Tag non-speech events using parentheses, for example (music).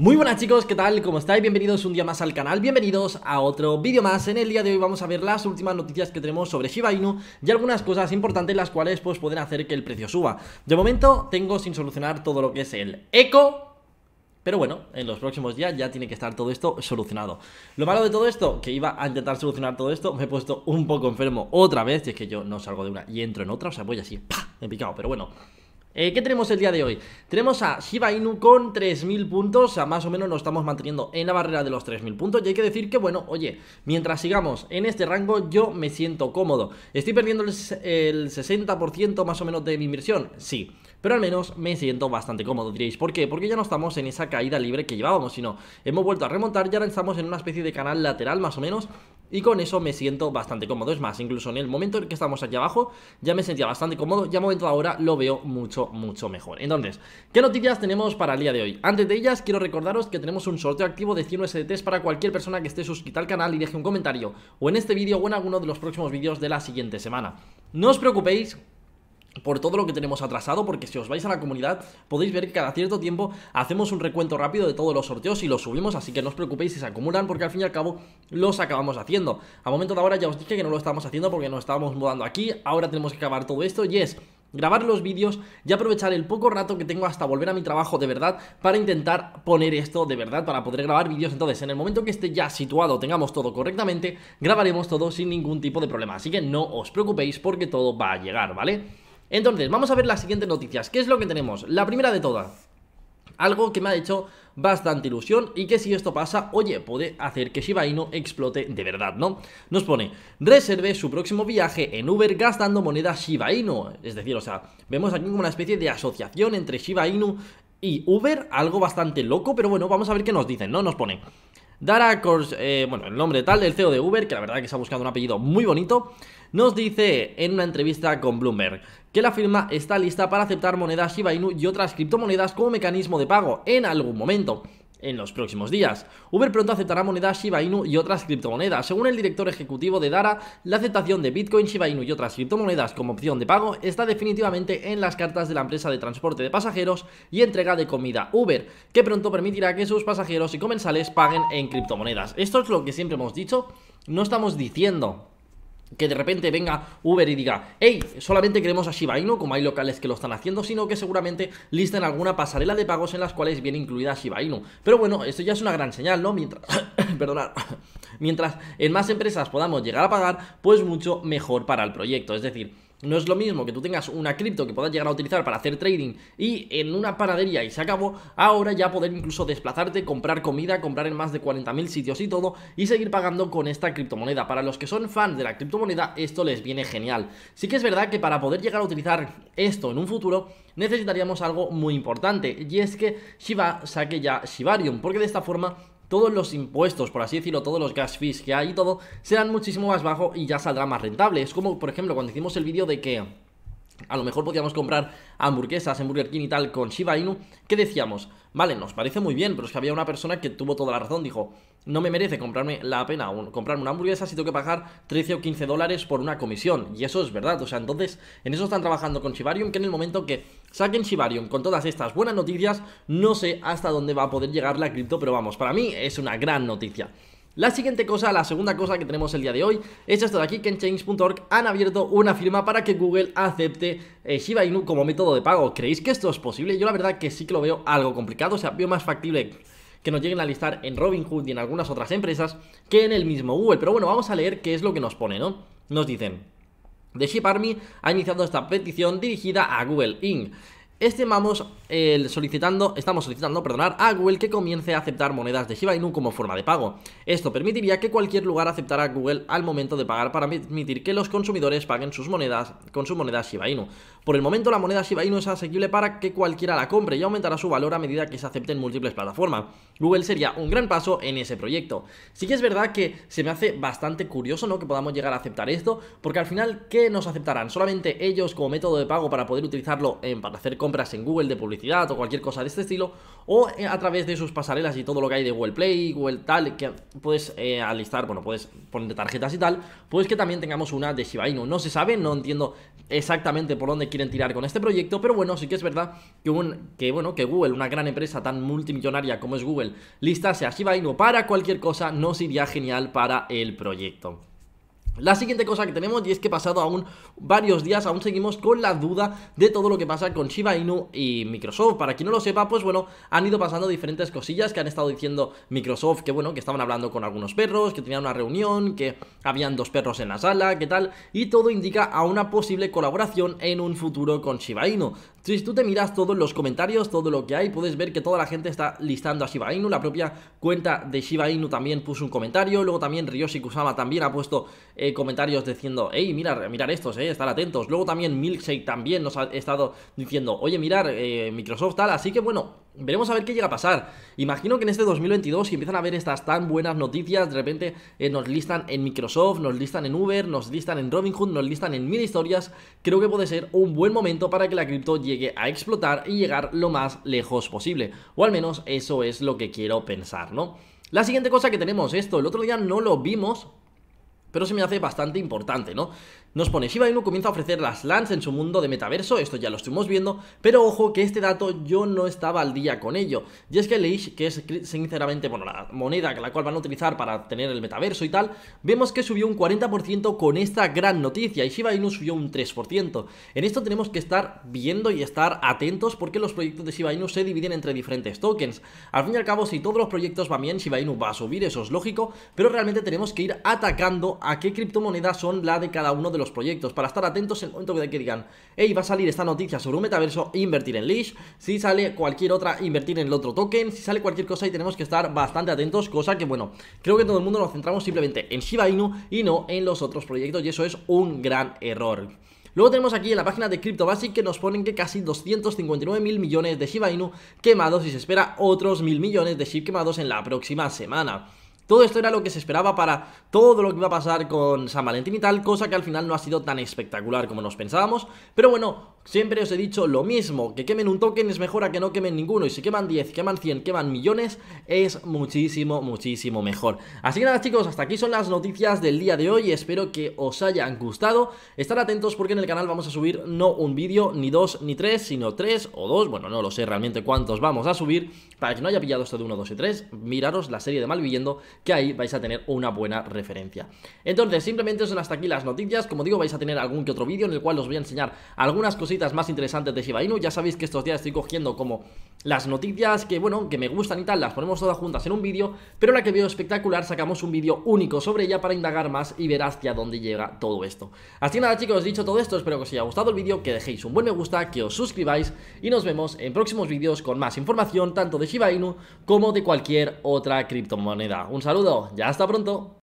Muy buenas chicos, ¿qué tal? ¿Cómo estáis? Bienvenidos un día más al canal, bienvenidos a otro vídeo más En el día de hoy vamos a ver las últimas noticias que tenemos sobre Shiba Y algunas cosas importantes las cuales pues pueden hacer que el precio suba De momento tengo sin solucionar todo lo que es el eco pero bueno, en los próximos días ya tiene que estar todo esto solucionado. Lo malo de todo esto, que iba a intentar solucionar todo esto, me he puesto un poco enfermo otra vez, y es que yo no salgo de una y entro en otra, o sea, voy así, ¡pah! me he picado, pero bueno, eh, ¿Qué tenemos el día de hoy? Tenemos a Shiba Inu con 3.000 puntos, o sea, más o menos nos estamos manteniendo en la barrera de los 3.000 puntos y hay que decir que, bueno, oye, mientras sigamos en este rango yo me siento cómodo. ¿Estoy perdiendo el, el 60% más o menos de mi inversión? Sí pero al menos me siento bastante cómodo, diréis, ¿por qué? Porque ya no estamos en esa caída libre que llevábamos, sino hemos vuelto a remontar y ahora estamos en una especie de canal lateral más o menos y con eso me siento bastante cómodo. Es más, incluso en el momento en que estamos aquí abajo ya me sentía bastante cómodo y a momento ahora lo veo mucho, mucho mejor. Entonces, ¿qué noticias tenemos para el día de hoy? Antes de ellas, quiero recordaros que tenemos un sorteo activo de 100 USDTs para cualquier persona que esté suscrita al canal y deje un comentario o en este vídeo o en alguno de los próximos vídeos de la siguiente semana. No os preocupéis por todo lo que tenemos atrasado, porque si os vais a la comunidad podéis ver que cada cierto tiempo hacemos un recuento rápido de todos los sorteos y los subimos, así que no os preocupéis si se acumulan, porque al fin y al cabo los acabamos haciendo. A momento de ahora ya os dije que no lo estábamos haciendo porque nos estábamos mudando aquí, ahora tenemos que acabar todo esto y es grabar los vídeos y aprovechar el poco rato que tengo hasta volver a mi trabajo de verdad para intentar poner esto de verdad para poder grabar vídeos entonces en el momento que esté ya situado tengamos todo correctamente grabaremos todo sin ningún tipo de problema así que no os preocupéis porque todo va a llegar vale entonces, vamos a ver las siguientes noticias. ¿Qué es lo que tenemos? La primera de todas. Algo que me ha hecho bastante ilusión y que si esto pasa, oye, puede hacer que Shiba Inu explote de verdad, ¿no? Nos pone, reserve su próximo viaje en Uber gastando moneda Shiba Inu. Es decir, o sea, vemos aquí como una especie de asociación entre Shiba Inu y Uber, algo bastante loco, pero bueno, vamos a ver qué nos dicen, ¿no? Nos pone, Dara Kors, eh, bueno, el nombre tal del CEO de Uber, que la verdad que se ha buscado un apellido muy bonito, nos dice en una entrevista con Bloomberg que la firma está lista para aceptar monedas Shiba Inu y otras criptomonedas como mecanismo de pago en algún momento en los próximos días. Uber pronto aceptará monedas Shiba Inu y otras criptomonedas. Según el director ejecutivo de Dara, la aceptación de Bitcoin, Shiba Inu y otras criptomonedas como opción de pago está definitivamente en las cartas de la empresa de transporte de pasajeros y entrega de comida Uber, que pronto permitirá que sus pasajeros y comensales paguen en criptomonedas. Esto es lo que siempre hemos dicho, no estamos diciendo que de repente venga Uber y diga, hey, solamente queremos a Shiba Inu, como hay locales que lo están haciendo, sino que seguramente listen alguna pasarela de pagos en las cuales viene incluida Shiba Inu. Pero bueno, esto ya es una gran señal, ¿no? Mientras, (coughs) perdonad, mientras en más empresas podamos llegar a pagar, pues mucho mejor para el proyecto. Es decir, no es lo mismo que tú tengas una cripto que puedas llegar a utilizar para hacer trading y en una panadería y se acabó, ahora ya poder incluso desplazarte, comprar comida, comprar en más de 40.000 sitios y todo y seguir pagando con esta criptomoneda. Para los que son fans de la criptomoneda esto les viene genial. Sí que es verdad que para poder llegar a utilizar esto en un futuro necesitaríamos algo muy importante y es que Shiba saque ya Shibarium porque de esta forma todos los impuestos, por así decirlo, todos los gas fees que hay y todo, serán muchísimo más bajos y ya saldrá más rentable. Es como, por ejemplo, cuando hicimos el vídeo de que a lo mejor podíamos comprar hamburguesas en Burger King y tal con Shiba Inu. ¿Qué decíamos? Vale, nos parece muy bien, pero es que había una persona que tuvo toda la razón. Dijo, no me merece comprarme la pena comprar comprarme una hamburguesa si tengo que pagar 13 o 15 dólares por una comisión. Y eso es verdad. O sea, entonces, en eso están trabajando con Shibarium, que en el momento que saquen Shibarium con todas estas buenas noticias, no sé hasta dónde va a poder llegar la cripto, pero vamos, para mí es una gran noticia. La siguiente cosa, la segunda cosa que tenemos el día de hoy, es esto de aquí, que en Change.org han abierto una firma para que Google acepte eh, Shiba Inu como método de pago. ¿Creéis que esto es posible? Yo la verdad que sí que lo veo algo complicado, o sea, veo más factible que nos lleguen a listar en Robinhood y en algunas otras empresas que en el mismo Google. Pero bueno, vamos a leer qué es lo que nos pone, ¿no? Nos dicen... The Ship Army ha iniciado esta petición dirigida a Google Inc. Este vamos eh, solicitando, estamos solicitando, perdonar, a Google que comience a aceptar monedas de Shiba Inu como forma de pago. Esto permitiría que cualquier lugar aceptara Google al momento de pagar para permitir que los consumidores paguen sus monedas con su moneda Shiba Inu. Por el momento la moneda Shiba Inu es asequible para que cualquiera la compre y aumentará su valor a medida que se acepte en múltiples plataformas. Google sería un gran paso en ese proyecto. Sí que es verdad que se me hace bastante curioso ¿no? que podamos llegar a aceptar esto, porque al final, ¿qué nos aceptarán? ¿Solamente ellos como método de pago para poder utilizarlo en, para hacer compras? compras en Google de publicidad o cualquier cosa de este estilo, o eh, a través de sus pasarelas y todo lo que hay de Google Play, Google tal, que puedes eh, alistar, bueno, puedes poner tarjetas y tal, pues que también tengamos una de Shiba Inu. No se sabe, no entiendo exactamente por dónde quieren tirar con este proyecto, pero bueno, sí que es verdad que, un, que, bueno, que Google, una gran empresa tan multimillonaria como es Google, listase a Shiba Inu para cualquier cosa, nos iría genial para el proyecto. La siguiente cosa que tenemos y es que pasado aún varios días aún seguimos con la duda de todo lo que pasa con Shiba Inu y Microsoft. Para quien no lo sepa, pues bueno, han ido pasando diferentes cosillas que han estado diciendo Microsoft, que bueno, que estaban hablando con algunos perros, que tenían una reunión, que habían dos perros en la sala, que tal, y todo indica a una posible colaboración en un futuro con Shiba Inu si tú te miras todos los comentarios, todo lo que hay, puedes ver que toda la gente está listando a Shiba Inu. La propia cuenta de Shiba Inu también puso un comentario. Luego también Ryoshi Kusama también ha puesto eh, comentarios diciendo, hey, mirar, mirar estos, eh, estar atentos. Luego también Milkshake también nos ha estado diciendo, oye, mirar eh, Microsoft tal. Así que bueno, Veremos a ver qué llega a pasar. Imagino que en este 2022, si empiezan a ver estas tan buenas noticias, de repente eh, nos listan en Microsoft, nos listan en Uber, nos listan en Robinhood, nos listan en mil historias, creo que puede ser un buen momento para que la cripto llegue a explotar y llegar lo más lejos posible. O al menos eso es lo que quiero pensar, ¿no? La siguiente cosa que tenemos, esto, el otro día no lo vimos, pero se me hace bastante importante, ¿no? Nos pone, Shiba Inu comienza a ofrecer las LANs en su mundo de metaverso, esto ya lo estuvimos viendo, pero ojo que este dato yo no estaba al día con ello. Y es que Leish, que es sinceramente bueno, la moneda la cual van a utilizar para tener el metaverso y tal, vemos que subió un 40% con esta gran noticia y Shiba Inu subió un 3%. En esto tenemos que estar viendo y estar atentos porque los proyectos de Shiba Inu se dividen entre diferentes tokens. Al fin y al cabo, si todos los proyectos van bien, Shiba Inu va a subir, eso es lógico, pero realmente tenemos que ir atacando a qué criptomonedas son la de cada uno de los proyectos, para estar atentos en el momento de que digan, hey, va a salir esta noticia sobre un metaverso, invertir en Leash, si sale cualquier otra, invertir en el otro token, si sale cualquier cosa y tenemos que estar bastante atentos, cosa que, bueno, creo que todo el mundo nos centramos simplemente en Shiba Inu y no en los otros proyectos y eso es un gran error. Luego tenemos aquí en la página de CryptoBasic que nos ponen que casi 259 mil millones de Shiba Inu quemados y se espera otros mil millones de SHIB quemados en la próxima semana. Todo esto era lo que se esperaba para todo lo que iba a pasar con San Valentín y tal, cosa que al final no ha sido tan espectacular como nos pensábamos. Pero bueno, siempre os he dicho lo mismo, que quemen un token es mejor a que no quemen ninguno. Y si queman 10, queman 100, queman millones, es muchísimo, muchísimo mejor. Así que nada chicos, hasta aquí son las noticias del día de hoy. Espero que os hayan gustado. Estar atentos porque en el canal vamos a subir no un vídeo, ni dos, ni tres, sino tres o dos. Bueno, no lo sé realmente cuántos vamos a subir. Para que no haya pillado esto de uno, dos y tres, miraros la serie de Malviviendo que ahí vais a tener una buena referencia. Entonces, simplemente son hasta aquí las noticias. Como digo, vais a tener algún que otro vídeo en el cual os voy a enseñar algunas cositas más interesantes de Shiba Inu. Ya sabéis que estos días estoy cogiendo como las noticias que, bueno, que me gustan y tal, las ponemos todas juntas en un vídeo, pero la que veo espectacular sacamos un vídeo único sobre ella para indagar más y ver hacia dónde llega todo esto. Así que nada chicos, dicho todo esto, espero que os haya gustado el vídeo, que dejéis un buen me gusta, que os suscribáis y nos vemos en próximos vídeos con más información tanto de Shiba Inu como de cualquier otra criptomoneda. Un saludo saludo, ya hasta pronto.